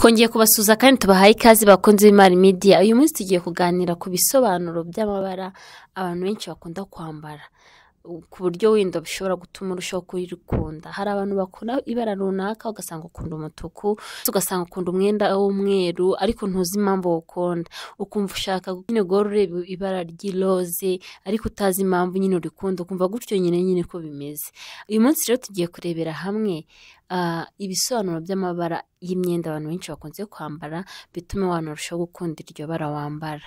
twongeye kubasuza kandi tubahaye ikaze bakunze imari midiya uyu munsi tugiye kuganira ku bisobanuro by'amabara abantu benshi bakunda kwambara ku buryo wenda bishobora gutuma urushaho kuyikunda hari abantu bakunda ibara runaka ugasanga ukunda umutuku ugasanga ukunda umwenda w'umweru ariko ntuzi impamvu wukunda ukumva ushaka nyine guhora ureba ibara ry'iroze ariko utazi impamvu nyine urikunda ukumva gutyo nyine nyine ko bimeze uyu munsi rero tugiye kurebera hamwe ah, ibisobanuro by'amabara y'imyenda abantu benshi bakunze kwambara bituma abantu barushaho gukunda iryo bara wambara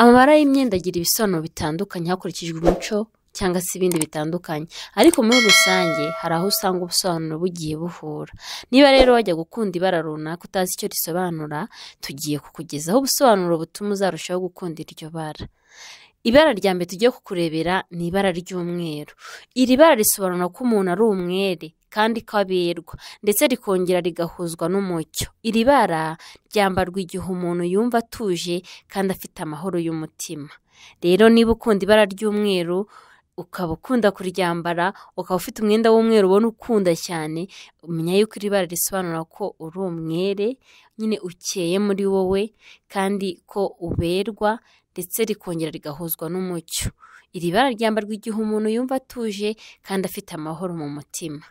amabara y'imyenda agira ibisobanuro bitandukanye hakurikijwe umuco cyangwa se ibindi bitandukanye ariko muri rusange hari aho usanga ubusobanuro bugiye buhura niba rero wajya gukunda ibara runaka utazi icyo risobanura tugiye kukugezaho ubusobanuro butuma uzarushaho gukunda iryo bara ibara rya mbere tugiye kukurebera ni ibara ry'umweru iri bara risobanura ko umuntu ari umwere kandi ko aberwa ndetse rikongera rigahuzwa n'umucyo iri bara ryambarwa igihe umuntu yumva atuje kandi afite amahoro y'umutima rero niba ukunda ibara ry'umweru ukaba ukunda kuryambara ukaba ufite umwenda w'umweru ubona ukunda cyane umenya yuko iri bara risobanura ko uri umwere nyine ukeye muri wowe kandi ko uberwa ndetse rikongera rigahuzwa n'umucyo iri bara ryambarwa igihe umuntu yumva atuje kandi afite amahoro mu mutima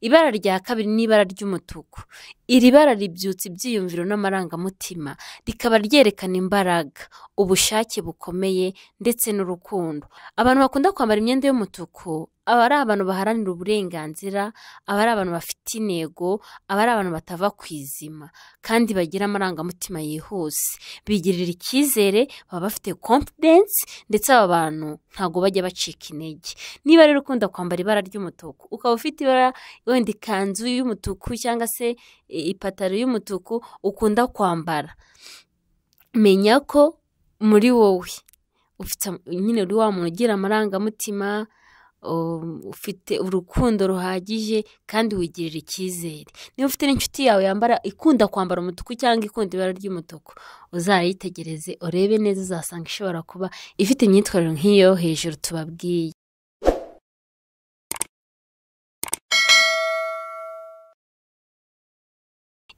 ibara rya kabiri ni ibara ry'umutuku iri bara ribyutsa ibyiyumviro n'amarangamutima rikaba ryerekana imbaraga ubushake bukomeye ndetse n'urukundo abantu bakunda kwambara imyenda y'umutuku aba ari abantu baharanira uburenganzira aba ari abantu bafite intego aba ari abantu batava ku izima kandi bagira amarangamutima yihuse bigirira icyizere baba bafite confidence ndetse aba bantu ntabwo bajya bacika intege niba rero ukunda kwambara ibara ry'umutuku ukaba ufite ibara wenda ikanzu y'umutuku cyangwa se ipataro y'umutuku ukunda kwambara menya ko muri wowe ufite nyine uri wa muntu ugira amarangamutima um, ufite urukundo ruhagije kandi wigirira icyizere niba ufite n'inshuti yawe yambara ikunda kwambara umutuku cyangwa ikunda ibara ry'umutuku uzayitegereze urebe neza uzasanga ishobora kuba ifite imyitwarire nk'iyo hejuru tubabwiye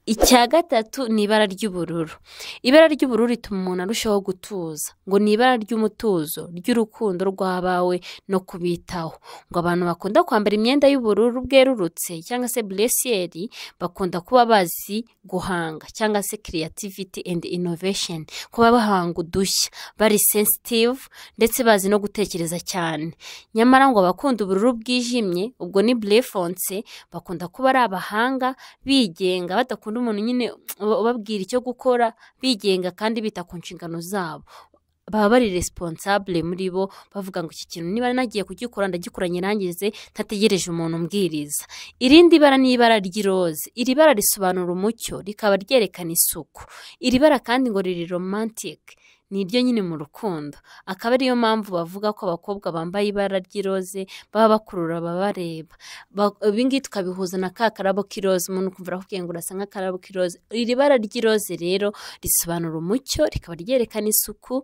icya gatatu ni ibara ry'ubururu ibara ry'ubururu rituma umuntu arushaho gutuza ngo ni ibara ry'umutuzo ry'urukundo rw'abawe no kubitaho ngo abantu bakunda kwambara imyenda y'ubururu bwerurutse cyangwa se buresiyeri bakunda kuba bazi guhanga cyangwa se kiriyativiti endi inovesheni kuba bahanga udushya bari sensitive ndetse bazi no gutekereza cyane nyamara ngo abakunda ubururu bwijimye ubwo ni burefonse bakunda kuba ari abahanga bigenga badakunda undi muntu nyine ubabwira icyo gukora bigenga kandi bita ku nshingano zabo baba bari responsable muri bo bavuga ngo iki kintu niba nagiye kugikora ndagikoranye nangize ntategereje umuntu umbwiriza irindi bara ni ibara ry'iroze iri bara risobanura umucyo rikaba ryerekana isuku iri bara kandi ngo riri romantike ni ryo nyine mu rukundo akaba ariyo mpamvu bavuga ko abakobwa bambaye ibara ry'iroze baba bakurura ababareba ibingibi tukabihuza na ka karabo k'iroze umuntu ukumva arakubwiye ngo urasa nk'akarabo k'iroze iri bara ry'iroze rero risobanura umucyo rikaba ryerekana isuku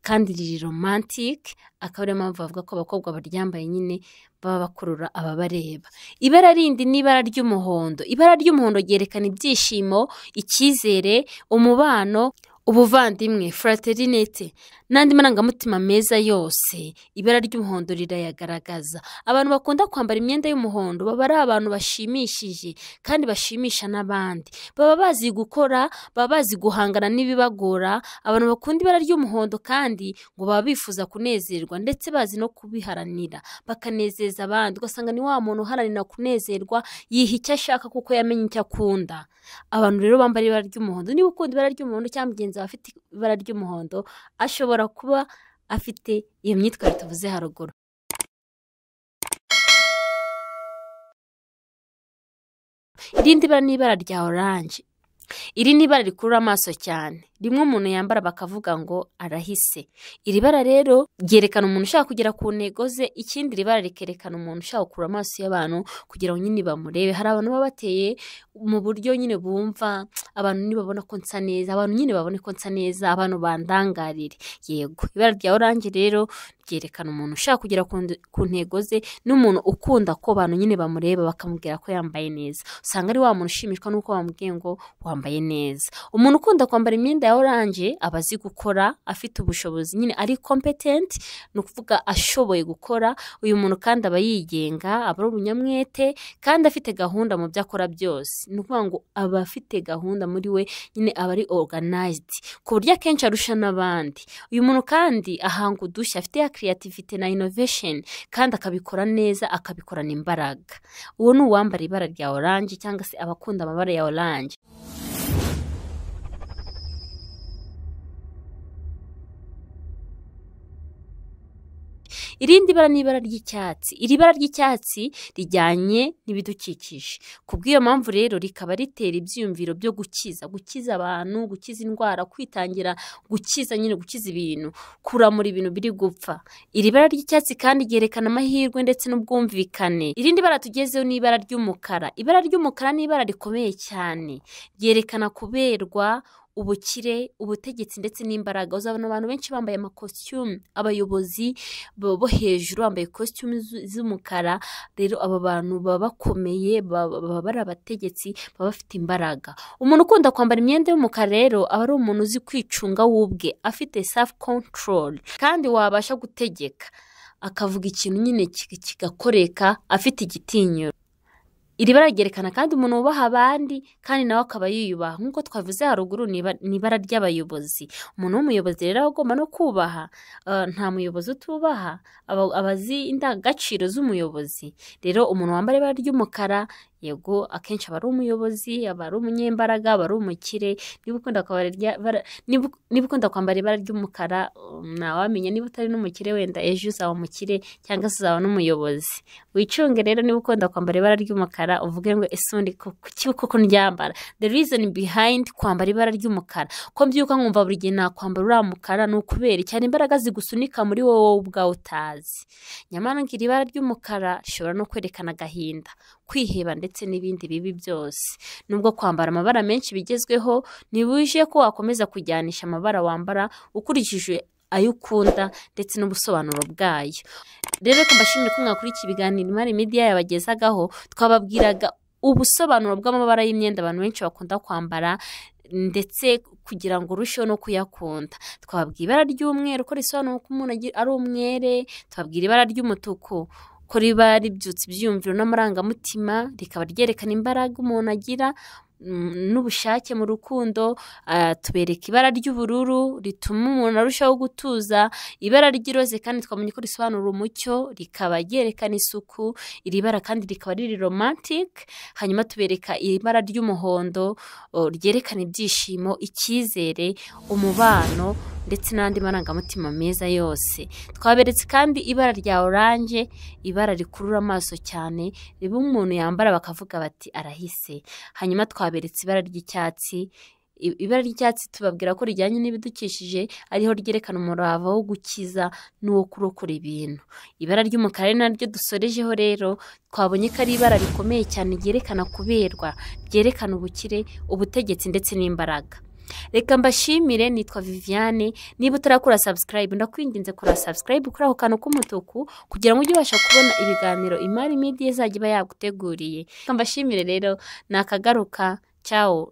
kandi riri romantike akaba ariyo mpamvu bavuga ko abakobwa baryambaye nyine baba bakurura ababareba ibara rindi ni ibara ry'umuhondo ibara ry'umuhondo ryerekana ibyishimo icyizere umubano ubuvandimwe (fraternité) n'andi marangamutima meza yose ibara ry'umuhondo rirayagaragaza abantu bakunda kwambara imyenda y'umuhondo baba ari abantu bashimishije kandi bashimisha n'abandi baba bazi gukora baba bazi guhangana n'ibibagora abantu bakunda ibara ry'umuhondo kandi ngo baba bifuza kunezerwa ndetse bazi no kubiharanira bakanezeza abandi ugasanga ni wa muntu uharanira kunezerwa yiha icyo ashaka kuko yamenye icyo akunda abantu rero bambara ibara ry'umuhondo niba ukunda ibara ry'umuhondo cyangwa mugenzi wawe afite ibara ry'umuhondo ashobora ashobora kuba afite iyo myitwarire tuvuze haruguru irindi bara ni ibara rya oranje iri ni ibara rikurura amaso cyane rimwe umuntu yambara bakavuga ngo arahise iri bara rero ryerekana umuntu ushaka kugera ku ntego ze ikindi iri bara rikerekana umuntu ushaka gukurura amaso y'abantu kugira ngo nyine bamurebe hari abantu baba bateye mu buryo nyine bumva abantu ntibabona ko nsa neza abantu nyine babone ko nsa neza abantu bandangarire yego ibara rya oranje rero byerekana umuntu ushaka kugera ku ntego ze n'umuntu ukunda ko abantu nyine bamureba bakamubwira ko yambaye neza usanga ari wa muntu ushimishwa n'uko bamubwiye ngo wambaye neza umuntu ukunda kwambara imyenda ya oranje aba azi gukora afite ubushobozi nyine ari kompetenti ni ukuvuga ashoboye gukora uyu muntu kandi aba yigenga aba ari umunyamwete kandi afite gahunda mu byo akora byose ni ukuvuga ngo aba afite gahunda muri we nyine aba ari oruganayizidi ku buryo akenshi arusha n'abandi uyu muntu kandi ahanga udushya afite creativity na innovation kandi akabikora neza akabikorana imbaraga uwo ni uwambara ibara rya oranje cyangwa se abakunda amabara ya oranje irindi bara ni ibara ry'icyatsi iri bara ry'icyatsi rijyanye n'ibidukikije ku bw'iyo mpamvu rero rikaba ritera ibyiyumviro byo gukiza gukiza abantu gukiza indwara kwitangira gukiza nyine gukiza ibintu kuramura ibintu biri gupfa iri bara ry'icyatsi kandi ryerekana amahirwe ndetse n'ubwumvikane irindi bara tugezeho ni ibara ry'umukara ibara ry'umukara ni ibara rikomeye cyane ryerekana kuberwa ubukire ubutegetsi ndetse n'imbaraga uzabona abantu benshi bambaye amakositimu abayobozi bo hejuru bambaye kositimu z'umukara rero aba bantu baba bakomeye baba bari abategetsi baba bafite imbaraga umuntu ukunda kwambara imyenda y'umukara rero aba ari umuntu uzi kwicunga we ubwe afite safu kontorori kandi wabasha gutegeka akavuga ikintu nyine kigakoreka afite igitinyiro iri bara ryerekana kandi umuntu wubaha abandi kandi nawe akaba yiyubaha nk'uko twavuze haruguru ni ibara ry'abayobozi umuntu w'umuyobozi rero aba agomba no kubaha uh, nta muyobozi utubaha abazi indangagaciro z'umuyobozi rero umuntu wambaye ibara ry'umukara yego akenshi aba ari umuyobozi aba ari umunyembaraga aba ari umukire niba ukunda kwambara ibara ry'umukara um, ntawamenya niba utari n'umukire wenda ejo uzaba umukire cyangwa se uzaba n'umuyobozi wicunge rero niba ukunda kwambara ibara ry'umukara uvuge ngo esundi kuki koko ryambara the reason behind kwambara ibara ry'umukara ko mbyuka nkumva buri gihe nakwambara uriya mukara ni ukubera cyane imbaraga zigusunika muri wowe wowe ubwawe utazi nyamara ngo iri ry'umukara rishobora no kwerekana agahinda kwiheba ndetse n'ibindi bibi byose nubwo kwambara amabara menshi bigezweho ntibuje ko wakomeza kujyanisha amabara wambara ukurikije ayo ukunda ndetse n'ubusobanuro bwayo rero ko mbashimire ko mwakurikiye ibiganiro imari media yabagezagaho twababwiraga ubusobanuro bw'amabara y'imyenda abantu benshi bakunda kwambara ndetse kugira ngo urusheho no kuyakunda twabwira ibara ry'umweru ko risobanura ko umuntu ari umwere twabwira ibara ry'umutuku ko riba ribyutsa ibyiyumviro n'amarangamutima rikaba ryerekana imbaraga umuntu agira mm, n'ubushake mu rukundo tubereka ibara ry'ubururu rituma umuntu arushaho gutuza ibara ry'iroze kandi twamenye ko risobanura umucyo rikaba ryerekana isuku iri bara kandi rikaba riri romantike hanyuma tubereka ibara ry'umuhondo ryerekana ibyishimo icyizere umubano ndetse n'andi marangamutima meza yose twaberetse kandi ibara rya oranje ibara rikurura amaso cyane riba umuntu yambara bakavuga bati arahise hanyuma twaberetse ibara ry'icyatsi ibara ry'icyatsi tubabwira ko rijyanye n'ibidukikije ariho ryerekana umurava wo gukiza n'uwo kurokora ibintu ibara ry'umukara ari naryo dusorejeho rero twabonye ko ari ibara rikomeye cyane ryerekana kuberwa ryerekana ubukire ubutegetsi ndetse n'imbaraga reka mbashimire nitwa viviane niba utarakora sabusikarayibu ndakwinginze kora sabusikarayibu kuri ako kantu k'umutuku kugira ngo ujye ubasha kubona ibiganiro imari midiya izajya iba yaguteguriye reka mbashimire rero ni akagaruka cyawo